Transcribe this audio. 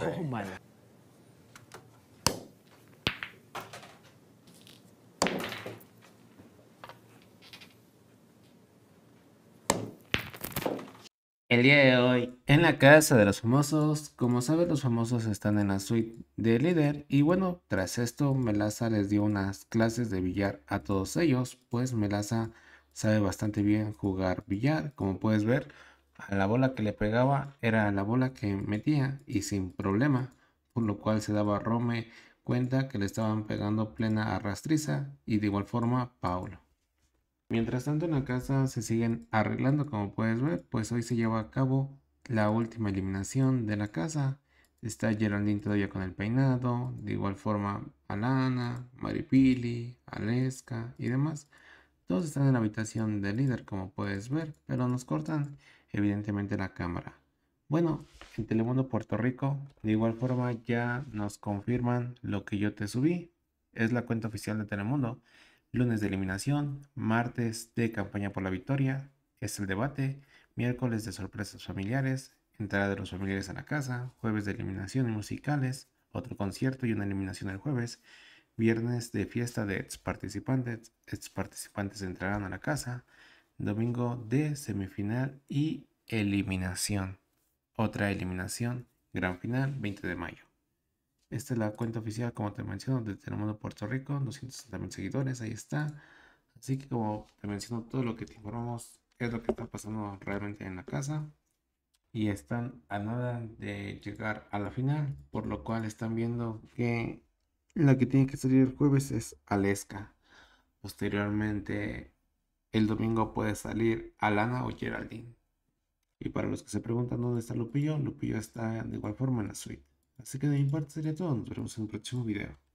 Oh, El día de hoy, en la casa de los famosos, como saben los famosos están en la suite de líder y bueno, tras esto Melaza les dio unas clases de billar a todos ellos, pues Melaza sabe bastante bien jugar billar, como puedes ver, a la bola que le pegaba era la bola que metía y sin problema, por lo cual se daba Rome cuenta que le estaban pegando plena arrastriza y de igual forma Paulo. Mientras tanto en la casa se siguen arreglando como puedes ver, pues hoy se lleva a cabo la última eliminación de la casa. Está Geraldine todavía con el peinado, de igual forma Alana, Maripili, Aleska y demás. Todos están en la habitación del líder como puedes ver, pero nos cortan evidentemente la cámara. Bueno, en Telemundo Puerto Rico, de igual forma ya nos confirman lo que yo te subí. Es la cuenta oficial de Telemundo. Lunes de eliminación, martes de campaña por la victoria, es el debate, miércoles de sorpresas familiares, entrada de los familiares a la casa, jueves de eliminación y musicales, otro concierto y una eliminación el jueves, viernes de fiesta de ex participantes, ex participantes entrarán a la casa, domingo de semifinal y eliminación. Otra eliminación, gran final, 20 de mayo. Esta es la cuenta oficial, como te menciono, de Telemundo Puerto Rico, 260 seguidores, ahí está. Así que como te menciono, todo lo que te informamos es lo que está pasando realmente en la casa. Y están a nada de llegar a la final, por lo cual están viendo que la que tiene que salir el jueves es Aleska. Posteriormente el domingo puede salir Alana o Geraldine. Y para los que se preguntan dónde está Lupillo, Lupillo está de igual forma en la suite. Así que de mi parte sería todo, nos vemos en el próximo video.